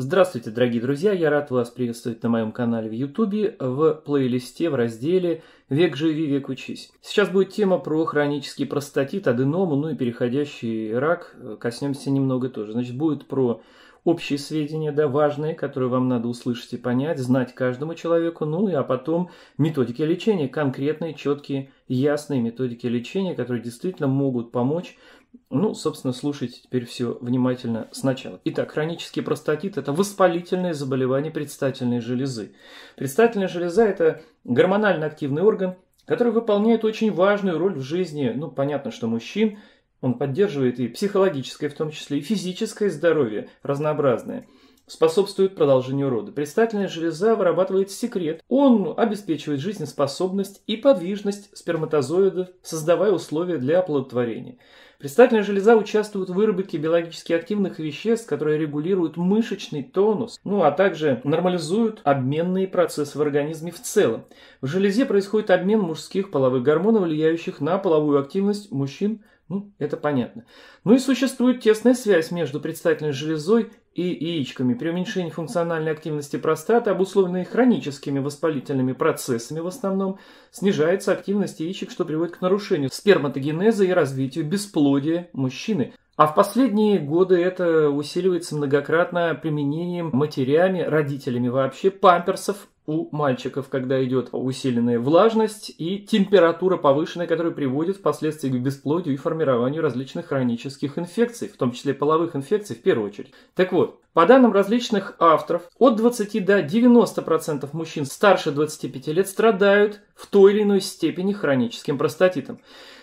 Здравствуйте, дорогие друзья! Я рад вас приветствовать на моем канале в YouTube, в плейлисте в разделе «Век живи, век учись». Сейчас будет тема про хронический простатит, аденому, ну и переходящий рак. Коснемся немного тоже. Значит, будет про общие сведения, да, важные, которые вам надо услышать и понять, знать каждому человеку, ну и а потом методики лечения, конкретные, четкие, ясные методики лечения, которые действительно могут помочь ну, собственно, слушайте теперь все внимательно сначала. Итак, хронический простатит – это воспалительное заболевание предстательной железы. Предстательная железа – это гормонально активный орган, который выполняет очень важную роль в жизни, ну, понятно, что мужчин, он поддерживает и психологическое, в том числе и физическое здоровье разнообразное – способствует продолжению рода. Предстательная железа вырабатывает секрет. Он обеспечивает жизнеспособность и подвижность сперматозоидов, создавая условия для оплодотворения. Предстательная железа участвует в выработке биологически активных веществ, которые регулируют мышечный тонус, ну а также нормализуют обменные процессы в организме в целом. В железе происходит обмен мужских половых гормонов, влияющих на половую активность мужчин, ну, это понятно. Ну и существует тесная связь между предстательной железой и яичками. При уменьшении функциональной активности простаты, обусловленной хроническими воспалительными процессами в основном, снижается активность яичек, что приводит к нарушению сперматогенеза и развитию бесплодия мужчины – а в последние годы это усиливается многократно применением матерями, родителями вообще памперсов у мальчиков, когда идет усиленная влажность и температура повышенная, которая приводит впоследствии к бесплодию и формированию различных хронических инфекций, в том числе половых инфекций в первую очередь. Так вот, по данным различных авторов, от 20 до 90% мужчин старше 25 лет страдают в той или иной степени хроническим простатитом.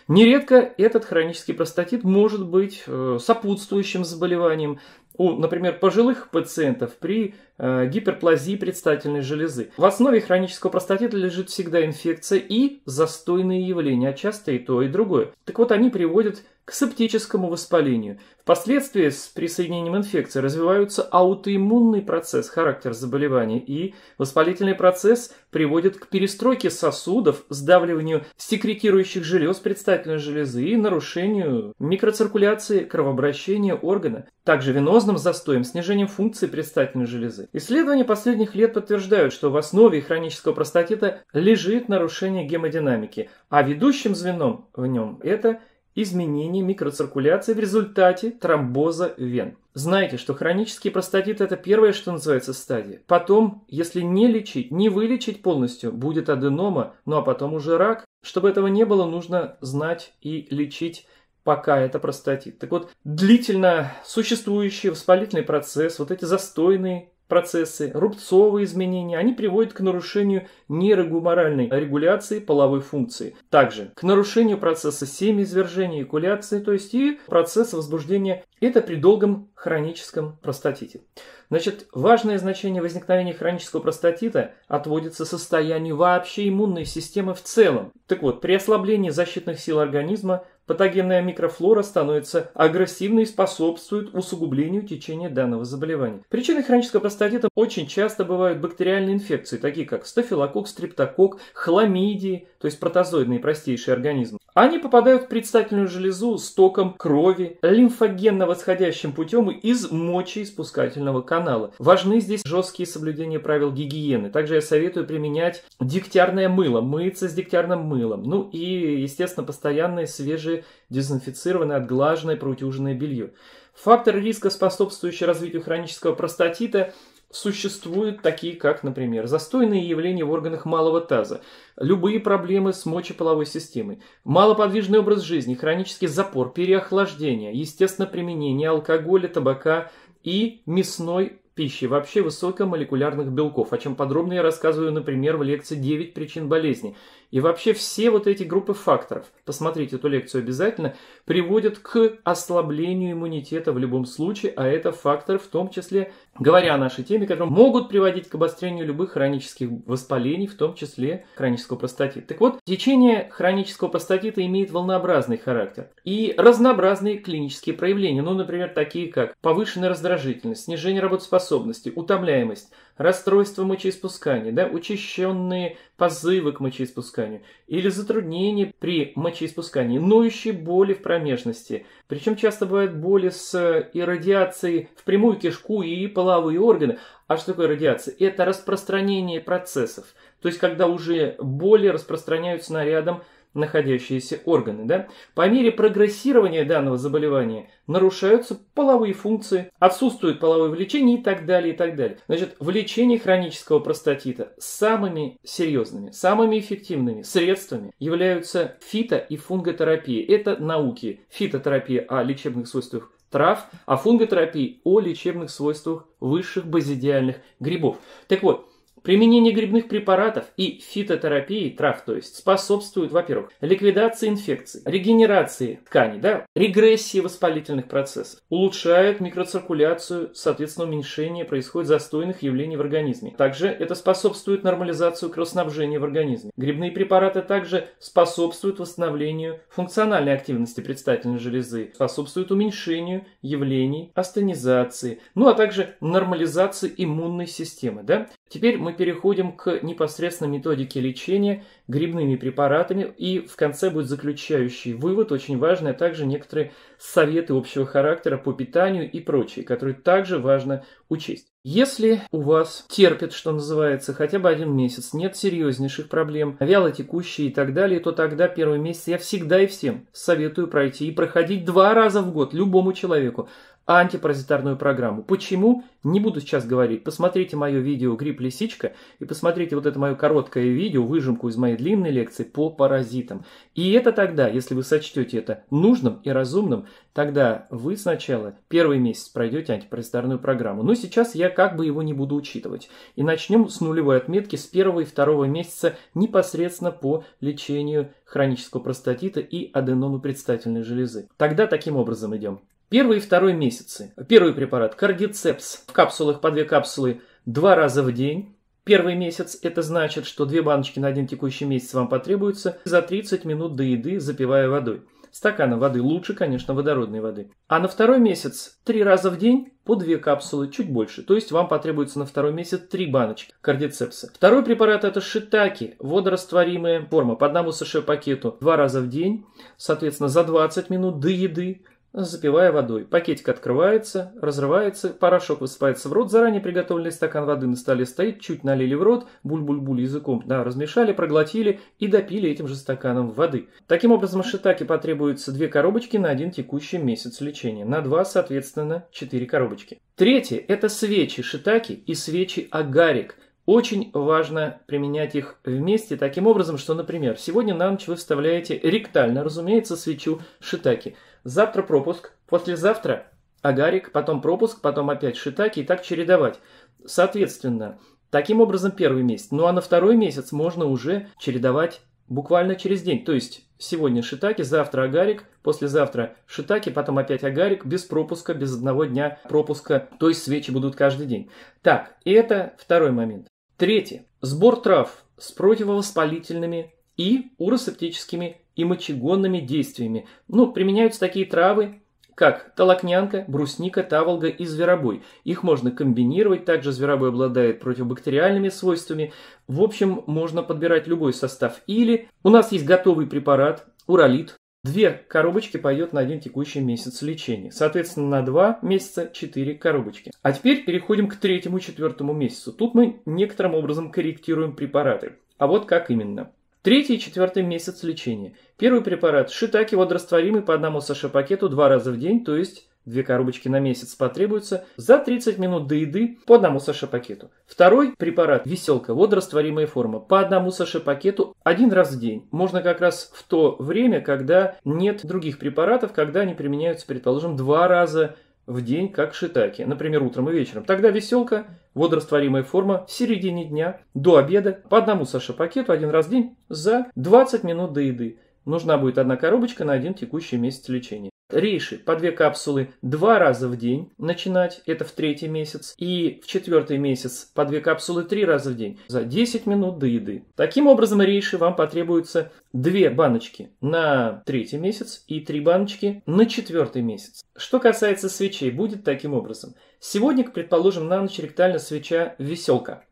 Нередко этот хронический простатит может быть э, сопутствующим заболеванием, у, например, пожилых пациентов при э, гиперплазии предстательной железы. В основе хронического простатита лежит всегда инфекция и застойные явления, а часто и то, и другое. Так вот, они приводят к септическому воспалению. Впоследствии с присоединением инфекции развиваются аутоиммунный процесс, характер заболевания, и воспалительный процесс приводит к перестройке сосудов, сдавливанию секретирующих желез предстательной железы и нарушению микроциркуляции кровообращения органа. Также венозный венозным застоем, снижением функции предстательной железы. Исследования последних лет подтверждают, что в основе хронического простатита лежит нарушение гемодинамики, а ведущим звеном в нем это изменение микроциркуляции в результате тромбоза вен. Знаете, что хронический простатит – это первое, что называется, стадия. Потом, если не лечить, не вылечить полностью, будет аденома, ну а потом уже рак. Чтобы этого не было, нужно знать и лечить пока это простатит. Так вот, длительно существующий воспалительный процесс, вот эти застойные процессы, рубцовые изменения, они приводят к нарушению нейрогуморальной регуляции половой функции. Также к нарушению процесса семяизвержения, экуляции, то есть и процесса возбуждения. Это при долгом хроническом простатите. Значит, важное значение возникновения хронического простатита отводится состоянию вообще иммунной системы в целом. Так вот, при ослаблении защитных сил организма Патогенная микрофлора становится агрессивной и способствует усугублению течения данного заболевания. Причиной хронического простатита очень часто бывают бактериальные инфекции, такие как стафилококк, стрептококк, хламидии, то есть протозоидные простейшие организмы. Они попадают в предстательную железу с током крови, лимфогенно-восходящим путем из мочеиспускательного канала. Важны здесь жесткие соблюдения правил гигиены. Также я советую применять дегтярное мыло, мыться с дегтярным мылом. Ну и, естественно, постоянное свежее дезинфицированное, отглаженное, проутюженное белье. Фактор риска, способствующий развитию хронического простатита – существуют такие, как, например, застойные явления в органах малого таза, любые проблемы с мочеполовой системой, малоподвижный образ жизни, хронический запор, переохлаждение, естественно, применение алкоголя, табака и мясной пищи, вообще высокомолекулярных белков, о чем подробно я рассказываю, например, в лекции «9 причин болезни». И вообще все вот эти группы факторов, посмотрите эту лекцию обязательно, приводят к ослаблению иммунитета в любом случае, а это фактор, в том числе, говоря о нашей теме, которые могут приводить к обострению любых хронических воспалений, в том числе хронического простатита. Так вот, течение хронического простатита имеет волнообразный характер и разнообразные клинические проявления, ну, например, такие как повышенная раздражительность, снижение работоспособности, утомляемость, расстройство мочеиспускания, да, учащенные позывы к мочеиспусканию или затруднения при мочеиспускании, ноющие боли в промежности. Причем часто бывают боли с иррадиацией в прямую кишку и половые органы. А что такое радиация? Это распространение процессов. То есть, когда уже боли распространяются нарядом находящиеся органы. Да? По мере прогрессирования данного заболевания нарушаются половые функции, отсутствует половое влечение и так далее, и так далее. Значит, в лечении хронического простатита самыми серьезными, самыми эффективными средствами являются фито- и фунготерапия. Это науки. Фитотерапия о лечебных свойствах трав, а фунготерапия о лечебных свойствах высших базидиальных грибов. Так вот, Применение грибных препаратов и фитотерапии трав, то есть, способствует, во-первых, ликвидации инфекций, регенерации тканей, да, регрессии воспалительных процессов, улучшает микроциркуляцию, соответственно, уменьшение происходит застойных явлений в организме. Также это способствует нормализации кровоснабжения в организме. Грибные препараты также способствуют восстановлению функциональной активности предстательной железы, способствуют уменьшению явлений астенизации, ну а также нормализации иммунной системы. Да? Теперь мы переходим к непосредственной методике лечения грибными препаратами. И в конце будет заключающий вывод, очень важный, а также некоторые советы общего характера по питанию и прочее, которые также важно учесть. Если у вас терпит, что называется, хотя бы один месяц, нет серьезнейших проблем, вяло текущие и так далее, то тогда первый месяц я всегда и всем советую пройти и проходить два раза в год любому человеку антипаразитарную программу. Почему? Не буду сейчас говорить. Посмотрите мое видео «Грипп лисичка» и посмотрите вот это мое короткое видео, выжимку из моей более длинной лекции по паразитам. И это тогда, если вы сочтете это нужным и разумным, тогда вы сначала первый месяц пройдете антипаразитарную программу. Но сейчас я как бы его не буду учитывать. И начнем с нулевой отметки с первого и второго месяца непосредственно по лечению хронического простатита и аденомы предстательной железы. Тогда таким образом идем. Первый и второй месяцы. Первый препарат – кардицепс. В капсулах по две капсулы два раза в день Первый месяц – это значит, что две баночки на один текущий месяц вам потребуется за 30 минут до еды, запивая водой. Стакана воды лучше, конечно, водородной воды. А на второй месяц три раза в день по две капсулы, чуть больше. То есть вам потребуется на второй месяц три баночки кардицепса. Второй препарат это шитаки, водорастворимая форма по одному США пакету два раза в день, соответственно за 20 минут до еды запивая водой. Пакетик открывается, разрывается, порошок высыпается в рот, заранее приготовленный стакан воды на столе стоит, чуть налили в рот, буль-буль-буль языком, да, размешали, проглотили и допили этим же стаканом воды. Таким образом, шитаке потребуются две коробочки на один текущий месяц лечения, на два, соответственно, четыре коробочки. Третье – это свечи шитаки и свечи агарик – очень важно применять их вместе таким образом, что, например, сегодня на ночь вы вставляете ректально, разумеется, свечу шитаки. Завтра пропуск, послезавтра агарик, потом пропуск, потом опять шитаки и так чередовать. Соответственно, таким образом первый месяц. Ну а на второй месяц можно уже чередовать буквально через день. То есть сегодня шитаки, завтра агарик, послезавтра шитаки, потом опять агарик, без пропуска, без одного дня пропуска. То есть свечи будут каждый день. Так, и это второй момент. Третий. Сбор трав с противовоспалительными и уросептическими и мочегонными действиями. Ну, применяются такие травы, как толокнянка, брусника, таволга и зверобой. Их можно комбинировать, также зверобой обладает противобактериальными свойствами. В общем, можно подбирать любой состав. Или у нас есть готовый препарат, уралит, Две коробочки пойдет на один текущий месяц лечения. Соответственно, на два месяца четыре коробочки. А теперь переходим к третьему-четвертому месяцу. Тут мы некоторым образом корректируем препараты. А вот как именно. Третий и четвертый месяц лечения. Первый препарат – шитаки водорастворимый по одному саше-пакету два раза в день, то есть Две коробочки на месяц потребуется за 30 минут до еды по одному саше-пакету. Второй препарат – веселка, водорастворимая форма. По одному саше-пакету один раз в день. Можно как раз в то время, когда нет других препаратов, когда они применяются, предположим, два раза в день, как шитаки, например, утром и вечером. Тогда веселка, водорастворимая форма в середине дня, до обеда, по одному саша пакету один раз в день за 20 минут до еды. Нужна будет одна коробочка на один текущий месяц лечения. Рейши по две капсулы два раза в день начинать, это в третий месяц, и в четвертый месяц по две капсулы три раза в день за 10 минут до еды. Таким образом, рейши вам потребуется две баночки на третий месяц и три баночки на четвертый месяц. Что касается свечей, будет таким образом. Сегодня, предположим, на ночь ректально свеча веселка.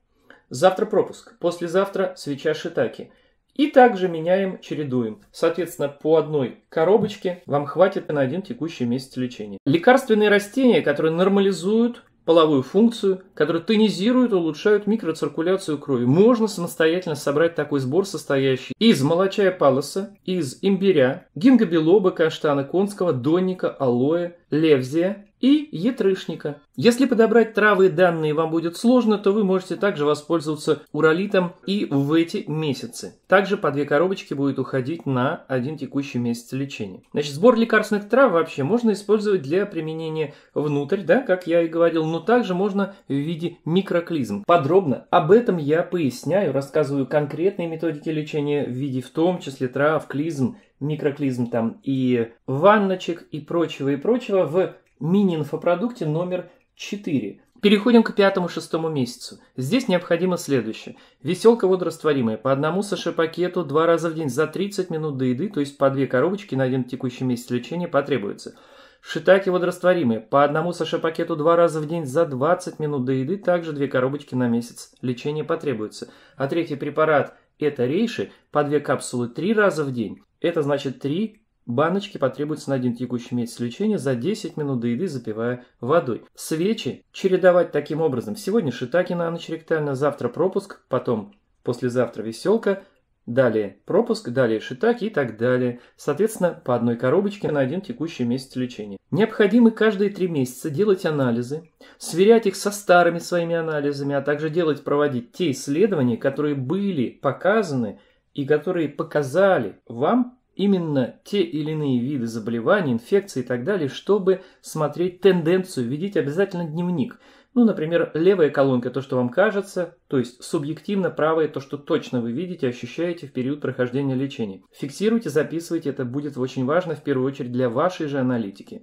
Завтра пропуск, послезавтра свеча шитаки – и также меняем, чередуем. Соответственно, по одной коробочке вам хватит на один текущий месяц лечения. Лекарственные растения, которые нормализуют половую функцию, которые тонизируют, улучшают микроциркуляцию крови. Можно самостоятельно собрать такой сбор, состоящий из молочая палоса, из имбиря, гингобилоба, каштана конского, донника, алоэ, левзия, и ятрышника. Если подобрать травы данные вам будет сложно, то вы можете также воспользоваться уралитом и в эти месяцы. Также по две коробочки будет уходить на один текущий месяц лечения. Значит, сбор лекарственных трав вообще можно использовать для применения внутрь, да, как я и говорил, но также можно в виде микроклизм. Подробно об этом я поясняю, рассказываю конкретные методики лечения в виде в том числе трав, клизм, микроклизм там и ванночек и прочего и прочего в мини-инфопродукте номер 4. Переходим к пятому-шестому месяцу. Здесь необходимо следующее. Веселка водорастворимая. По одному саше-пакету два раза в день за 30 минут до еды, то есть по две коробочки на один текущий месяц лечения потребуется. Шитаки водорастворимые. По одному саше-пакету два раза в день за 20 минут до еды, также две коробочки на месяц. лечения потребуется. А третий препарат – это рейши, по две капсулы три раза в день. Это значит 3 Баночки потребуется на один текущий месяц лечения за 10 минут до еды, запивая водой. Свечи чередовать таким образом. Сегодня шитаки на ночь ректально, завтра пропуск, потом послезавтра веселка, далее пропуск, далее шитаки и так далее. Соответственно, по одной коробочке на один текущий месяц лечения. Необходимо каждые три месяца делать анализы, сверять их со старыми своими анализами, а также делать, проводить те исследования, которые были показаны и которые показали вам именно те или иные виды заболеваний, инфекций и так далее, чтобы смотреть тенденцию, ведите обязательно дневник. Ну, например, левая колонка – то, что вам кажется, то есть субъективно правая – то, что точно вы видите, ощущаете в период прохождения лечения. Фиксируйте, записывайте, это будет очень важно в первую очередь для вашей же аналитики.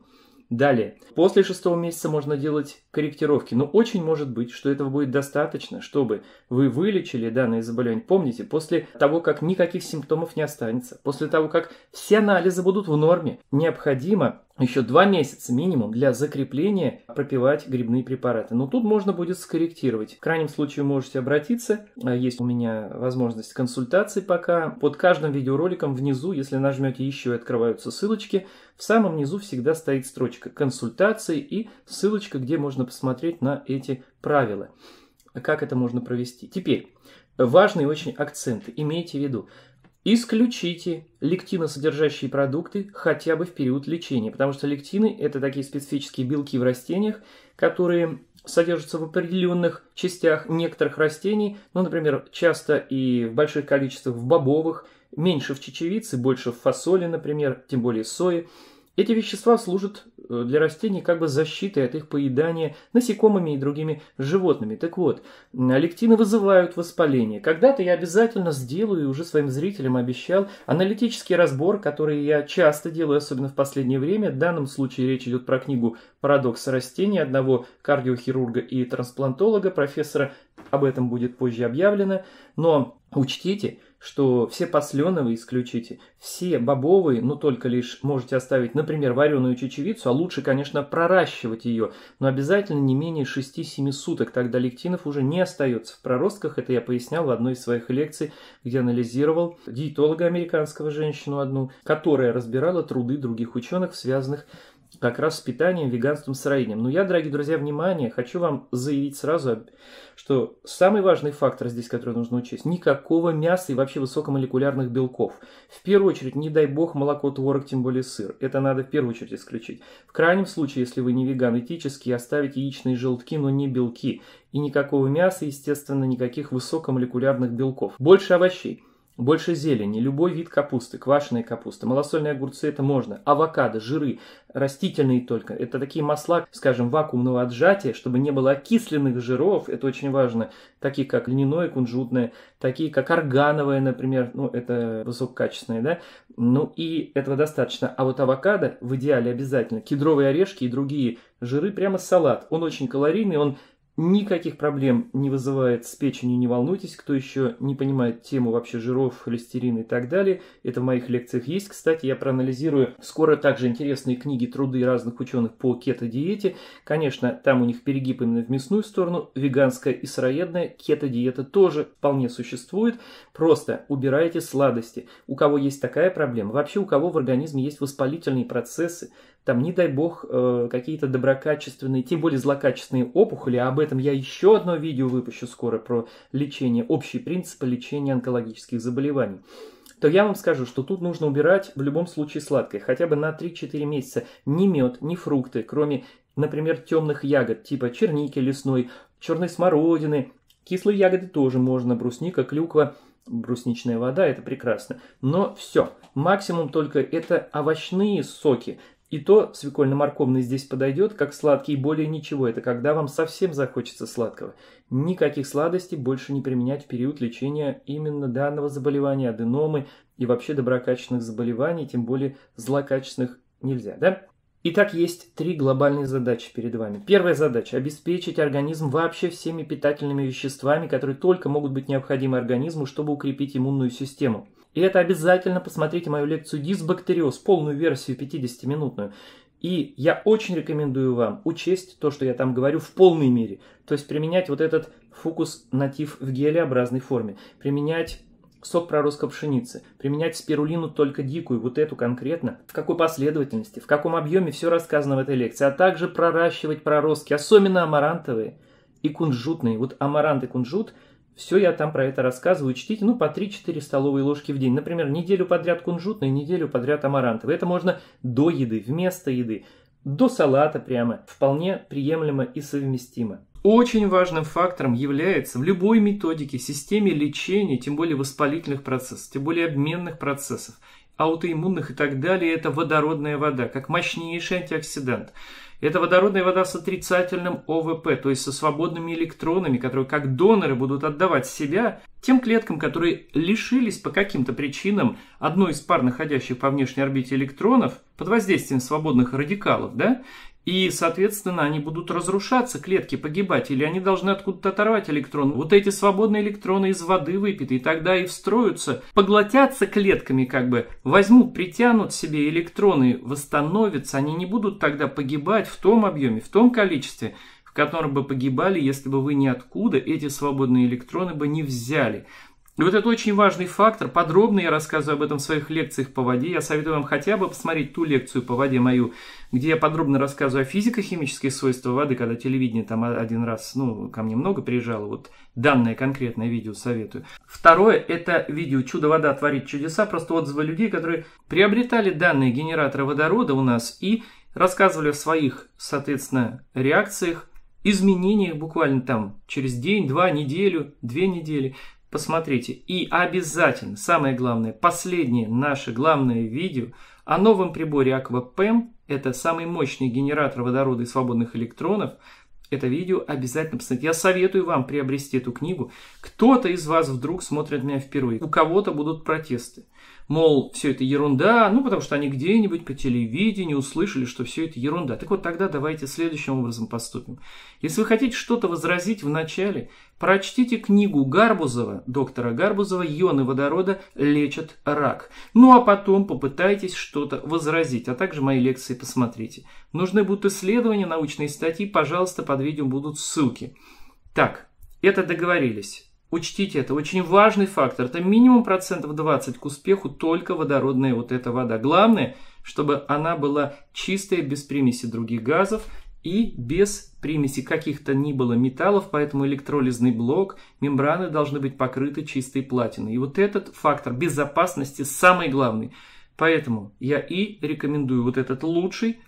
Далее. После шестого месяца можно делать корректировки, но очень может быть, что этого будет достаточно, чтобы вы вылечили данное заболевание. Помните, после того, как никаких симптомов не останется, после того, как все анализы будут в норме, необходимо еще два месяца минимум для закрепления пропивать грибные препараты. Но тут можно будет скорректировать. В крайнем случае можете обратиться. А, есть у меня возможность консультации пока. Под каждым видеороликом внизу, если нажмете еще, открываются ссылочки. В самом низу всегда стоит строчка «Консультации» и ссылочка, где можно посмотреть на эти правила. Как это можно провести? Теперь, важные очень акценты. Имейте в виду, Исключите лектиносодержащие продукты хотя бы в период лечения, потому что лектины – это такие специфические белки в растениях, которые содержатся в определенных частях некоторых растений, ну, например, часто и в больших количествах в бобовых – меньше в чечевице, больше в фасоли, например, тем более сои. Эти вещества служат э, для растений как бы защитой от их поедания насекомыми и другими животными. Так вот, лектины вызывают воспаление. Когда-то я обязательно сделаю и уже своим зрителям обещал аналитический разбор, который я часто делаю, особенно в последнее время. В данном случае речь идет про книгу «Парадокс растений» одного кардиохирурга и трансплантолога, профессора. Об этом будет позже объявлено. Но учтите – что все посленовые исключите, все бобовые, но ну, только лишь можете оставить, например, вареную чечевицу, а лучше, конечно, проращивать ее, но обязательно не менее 6-7 суток, тогда лектинов уже не остается в проростках, это я пояснял в одной из своих лекций, где анализировал диетолога американского женщину одну, которая разбирала труды других ученых, связанных с как раз с питанием, веганством, строением. Но ну, я, дорогие друзья, внимание, хочу вам заявить сразу, что самый важный фактор здесь, который нужно учесть, никакого мяса и вообще высокомолекулярных белков. В первую очередь, не дай бог, молоко, творог, тем более сыр. Это надо в первую очередь исключить. В крайнем случае, если вы не веган этически, оставить яичные желтки, но не белки. И никакого мяса, естественно, никаких высокомолекулярных белков. Больше овощей. Больше зелени, любой вид капусты, квашеной капусты, малосольные огурцы это можно, авокадо, жиры, растительные только. Это такие масла, скажем, вакуумного отжатия, чтобы не было окисленных жиров, это очень важно, такие как льняное, кунжутное, такие как органовое, например, ну это высококачественное, да, ну и этого достаточно. А вот авокадо в идеале обязательно, кедровые орешки и другие жиры прямо салат. Он очень калорийный, он Никаких проблем не вызывает с печенью, не волнуйтесь. Кто еще не понимает тему вообще жиров, холестерина и так далее, это в моих лекциях есть. Кстати, я проанализирую скоро также интересные книги, труды разных ученых по кето-диете. Конечно, там у них перегиб именно в мясную сторону. Веганская и сыроедная кето-диета тоже вполне существует. Просто убирайте сладости. У кого есть такая проблема, вообще у кого в организме есть воспалительные процессы, там, не дай бог, э, какие-то доброкачественные, тем более злокачественные опухоли, об этом я еще одно видео выпущу скоро про лечение, общие принципы лечения онкологических заболеваний то я вам скажу, что тут нужно убирать в любом случае сладкое, хотя бы на 3-4 месяца. Ни мед, ни фрукты, кроме, например, темных ягод, типа черники лесной, черной смородины. Кислые ягоды тоже можно, брусника, клюква, брусничная вода, это прекрасно. Но все, максимум только это овощные соки, и то свекольно-морковный здесь подойдет, как сладкий, и более ничего. Это когда вам совсем захочется сладкого. Никаких сладостей больше не применять в период лечения именно данного заболевания, аденомы и вообще доброкачественных заболеваний, тем более злокачественных нельзя, да? Итак, есть три глобальные задачи перед вами. Первая задача – обеспечить организм вообще всеми питательными веществами, которые только могут быть необходимы организму, чтобы укрепить иммунную систему – и это обязательно посмотрите мою лекцию «Дисбактериоз», полную версию 50-минутную. И я очень рекомендую вам учесть то, что я там говорю, в полной мере. То есть применять вот этот фокус-натив в гелеобразной форме, применять сок проростка пшеницы, применять спирулину только дикую, вот эту конкретно, в какой последовательности, в каком объеме все рассказано в этой лекции, а также проращивать проростки, особенно амарантовые и кунжутные. Вот амарант и кунжут – все я там про это рассказываю. Чтите, ну, по 3-4 столовые ложки в день. Например, неделю подряд кунжутный, неделю подряд амарантовый. Это можно до еды, вместо еды, до салата прямо. Вполне приемлемо и совместимо. Очень важным фактором является в любой методике, системе лечения, тем более воспалительных процессов, тем более обменных процессов, аутоиммунных и так далее, это водородная вода, как мощнейший антиоксидант. Это водородная вода с отрицательным ОВП, то есть со свободными электронами, которые как доноры будут отдавать себя тем клеткам, которые лишились по каким-то причинам одной из пар, находящих по внешней орбите электронов, под воздействием свободных радикалов, да, и, соответственно, они будут разрушаться, клетки погибать, или они должны откуда-то оторвать электрон. Вот эти свободные электроны из воды выпиты, и тогда и встроятся, поглотятся клетками как бы, возьмут, притянут себе электроны, восстановятся, они не будут тогда погибать в том объеме, в том количестве, в котором бы погибали, если бы вы ниоткуда эти свободные электроны бы не взяли. И ну, вот это очень важный фактор. Подробно я рассказываю об этом в своих лекциях по воде. Я советую вам хотя бы посмотреть ту лекцию по воде мою, где я подробно рассказываю о физико-химических свойствах воды, когда телевидение там один раз, ну, ко мне много приезжало. Вот данное конкретное видео советую. Второе – это видео «Чудо вода творит чудеса». Просто отзывы людей, которые приобретали данные генератора водорода у нас и рассказывали о своих, соответственно, реакциях, изменениях буквально там через день, два, неделю, две недели посмотрите. И обязательно, самое главное, последнее наше главное видео о новом приборе AquaPem. Это самый мощный генератор водорода и свободных электронов. Это видео обязательно посмотрите. Я советую вам приобрести эту книгу. Кто-то из вас вдруг смотрит меня впервые. У кого-то будут протесты мол, все это ерунда, ну, потому что они где-нибудь по телевидению услышали, что все это ерунда. Так вот, тогда давайте следующим образом поступим. Если вы хотите что-то возразить в начале, прочтите книгу Гарбузова, доктора Гарбузова «Ионы водорода лечат рак». Ну, а потом попытайтесь что-то возразить, а также мои лекции посмотрите. Нужны будут исследования, научные статьи, пожалуйста, под видео будут ссылки. Так, это договорились. Учтите, это очень важный фактор. Это минимум процентов 20 к успеху только водородная вот эта вода. Главное, чтобы она была чистая, без примеси других газов и без примеси каких-то ни было металлов, поэтому электролизный блок, мембраны должны быть покрыты чистой платиной. И вот этот фактор безопасности самый главный. Поэтому я и рекомендую вот этот лучший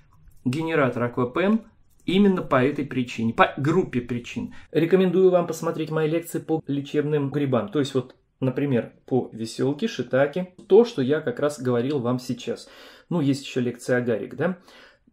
генератор Aquapen – Именно по этой причине, по группе причин. Рекомендую вам посмотреть мои лекции по лечебным грибам. То есть вот, например, по веселке, шитаке. То, что я как раз говорил вам сейчас. Ну, есть еще лекция гарик да?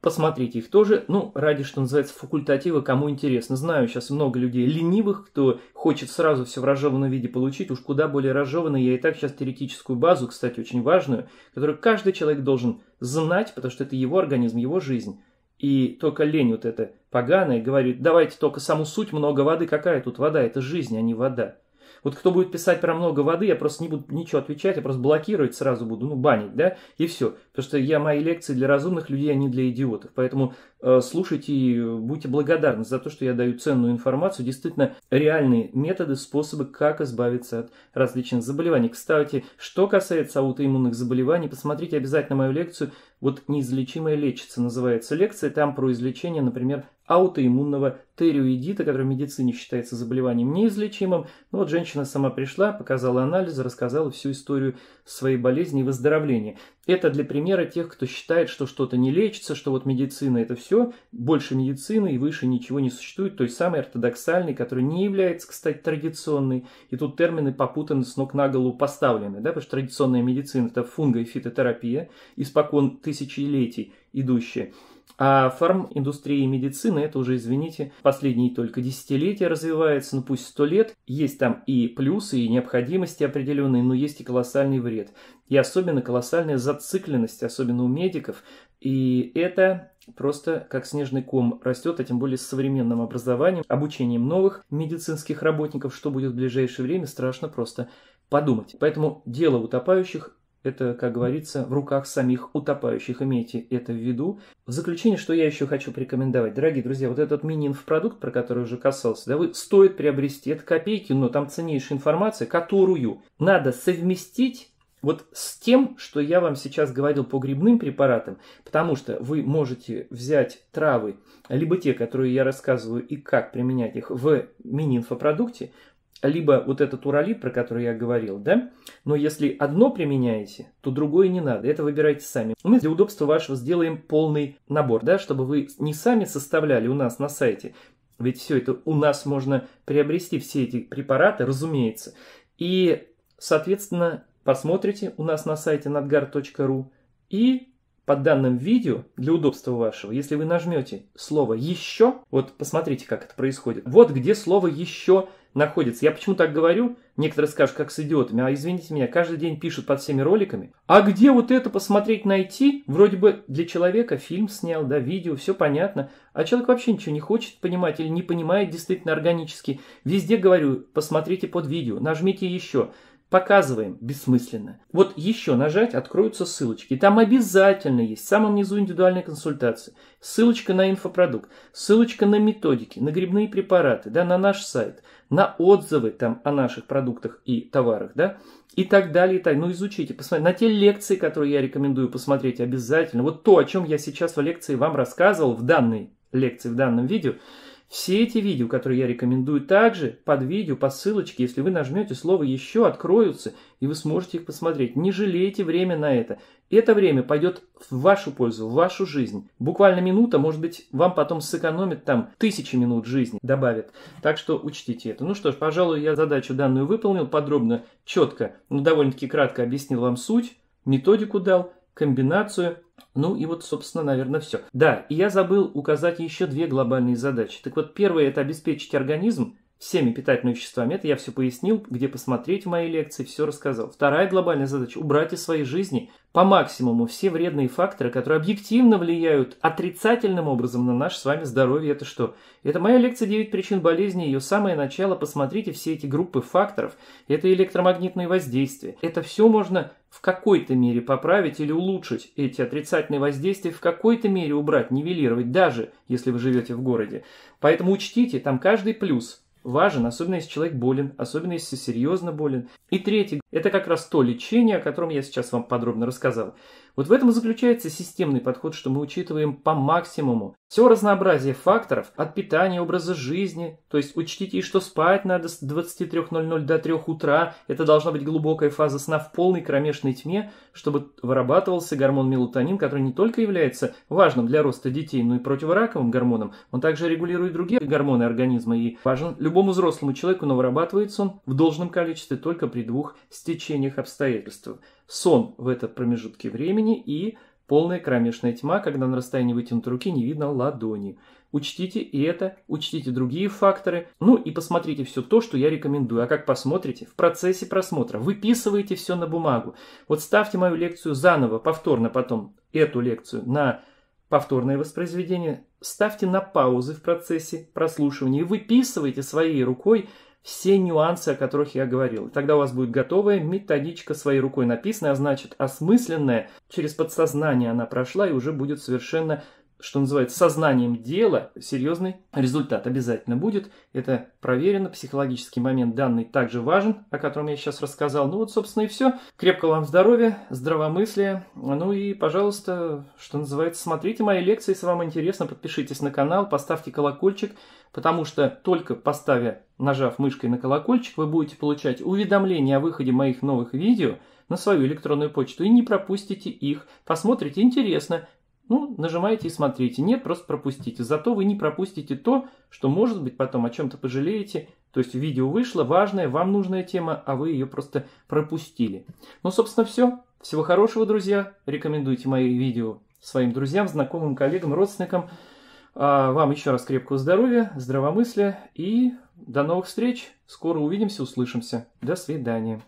Посмотрите их тоже, ну, ради, что называется, факультатива, кому интересно. Знаю, сейчас много людей ленивых, кто хочет сразу все в разжеванном виде получить, уж куда более разжеванный. Я и так сейчас теоретическую базу, кстати, очень важную, которую каждый человек должен знать, потому что это его организм, его жизнь и только лень вот эта поганая говорит, давайте только саму суть много воды, какая тут вода, это жизнь, а не вода. Вот кто будет писать про много воды, я просто не буду ничего отвечать, я просто блокировать сразу буду, ну, банить, да, и все. Потому что я мои лекции для разумных людей, а не для идиотов. Поэтому э, слушайте и будьте благодарны за то, что я даю ценную информацию. Действительно, реальные методы, способы, как избавиться от различных заболеваний. Кстати, что касается аутоиммунных заболеваний, посмотрите обязательно мою лекцию. Вот неизлечимое лечится» называется лекция. Там про излечение, например, аутоиммунного териоидита, который в медицине считается заболеванием неизлечимым. Ну вот женщина сама пришла, показала анализы, рассказала всю историю своей болезни и выздоровления. Это для примера тех, кто считает, что что-то не лечится, что вот медицина это все, больше медицины и выше ничего не существует, той самой ортодоксальной, которая не является, кстати, традиционной. И тут термины попутаны с ног на голову поставлены, да, потому что традиционная медицина – это фунго- и фитотерапия, испокон тысячелетий идущая. А фарм-индустрия и медицина, это уже, извините, последние только десятилетия развивается, ну пусть сто лет. Есть там и плюсы, и необходимости определенные, но есть и колоссальный вред. И особенно колоссальная зацикленность, особенно у медиков. И это просто как снежный ком растет, а тем более с современным образованием, обучением новых медицинских работников, что будет в ближайшее время, страшно просто подумать. Поэтому дело утопающих это, как говорится, в руках самих утопающих, имейте это в виду. В заключение, что я еще хочу порекомендовать, дорогие друзья, вот этот мини-инфопродукт, про который уже касался, да, вы стоит приобрести, это копейки, но там ценнейшая информация, которую надо совместить вот с тем, что я вам сейчас говорил по грибным препаратам, потому что вы можете взять травы, либо те, которые я рассказываю и как применять их в мини-инфопродукте, либо вот этот уралит, про который я говорил, да, но если одно применяете, то другое не надо, это выбирайте сами. Мы для удобства вашего сделаем полный набор, да, чтобы вы не сами составляли у нас на сайте, ведь все это у нас можно приобрести, все эти препараты, разумеется. И, соответственно, посмотрите у нас на сайте надгар.ру и под данным видео, для удобства вашего, если вы нажмете слово «еще», вот посмотрите, как это происходит, вот где слово «еще» находится. Я почему так говорю? Некоторые скажут, как с идиотами. А извините меня, каждый день пишут под всеми роликами. А где вот это посмотреть, найти? Вроде бы для человека фильм снял, да, видео, все понятно. А человек вообще ничего не хочет понимать или не понимает действительно органически. Везде говорю, посмотрите под видео, нажмите еще. Показываем бессмысленно. Вот еще нажать, откроются ссылочки. И там обязательно есть в самом низу индивидуальная консультация. Ссылочка на инфопродукт, ссылочка на методики, на грибные препараты, да, на наш сайт – на отзывы там о наших продуктах и товарах, да, и так далее, и так Ну, изучите, посмотрите, на те лекции, которые я рекомендую посмотреть обязательно, вот то, о чем я сейчас в лекции вам рассказывал, в данной лекции, в данном видео – все эти видео, которые я рекомендую, также под видео, по ссылочке, если вы нажмете слово «Еще», откроются, и вы сможете их посмотреть. Не жалейте время на это. Это время пойдет в вашу пользу, в вашу жизнь. Буквально минута, может быть, вам потом сэкономит там тысячи минут жизни, добавит. Так что учтите это. Ну что ж, пожалуй, я задачу данную выполнил подробно, четко, но довольно-таки кратко объяснил вам суть, методику дал – комбинацию. Ну и вот, собственно, наверное, все. Да, и я забыл указать еще две глобальные задачи. Так вот, первое – это обеспечить организм всеми питательными веществами. Это я все пояснил, где посмотреть в моей лекции, все рассказал. Вторая глобальная задача – убрать из своей жизни по максимуму все вредные факторы, которые объективно влияют отрицательным образом на наше с вами здоровье. Это что? Это моя лекция «9 причин болезни», ее самое начало. Посмотрите все эти группы факторов. Это электромагнитные воздействия. Это все можно в какой-то мере поправить или улучшить эти отрицательные воздействия, в какой-то мере убрать, нивелировать, даже если вы живете в городе. Поэтому учтите, там каждый плюс – важен, особенно если человек болен, особенно если серьезно болен. И третий это как раз то лечение, о котором я сейчас вам подробно рассказал. Вот в этом и заключается системный подход, что мы учитываем по максимуму все разнообразие факторов от питания, образа жизни. То есть учтите, что спать надо с 23.00 до 3 утра. Это должна быть глубокая фаза сна в полной кромешной тьме, чтобы вырабатывался гормон мелатонин, который не только является важным для роста детей, но и противораковым гормоном. Он также регулирует другие гормоны организма и важен любому взрослому человеку, но вырабатывается он в должном количестве только при двух стечениях обстоятельств. Сон в этот промежутки времени и полная кромешная тьма, когда на расстоянии вытянутой руки не видно ладони. Учтите и это, учтите другие факторы, ну и посмотрите все то, что я рекомендую. А как посмотрите? В процессе просмотра. Выписывайте все на бумагу. Вот ставьте мою лекцию заново, повторно потом эту лекцию на повторное воспроизведение. Ставьте на паузы в процессе прослушивания и выписывайте своей рукой все нюансы, о которых я говорил. тогда у вас будет готовая методичка своей рукой написанная, а значит осмысленная, через подсознание она прошла и уже будет совершенно что называется, сознанием дела, серьезный результат обязательно будет. Это проверено, психологический момент данный также важен, о котором я сейчас рассказал. Ну вот, собственно, и все. Крепкого вам здоровья, здравомыслия. Ну и, пожалуйста, что называется, смотрите мои лекции, если вам интересно, подпишитесь на канал, поставьте колокольчик, потому что только поставя Нажав мышкой на колокольчик, вы будете получать уведомления о выходе моих новых видео на свою электронную почту и не пропустите их. Посмотрите, интересно. Ну, нажимаете и смотрите. Нет, просто пропустите. Зато вы не пропустите то, что, может быть, потом о чем-то пожалеете. То есть видео вышло, важная, вам нужная тема, а вы ее просто пропустили. Ну, собственно, все. Всего хорошего, друзья. Рекомендуйте мои видео своим друзьям, знакомым, коллегам, родственникам. А, вам еще раз крепкого здоровья, здравомыслия и до новых встреч. Скоро увидимся, услышимся. До свидания.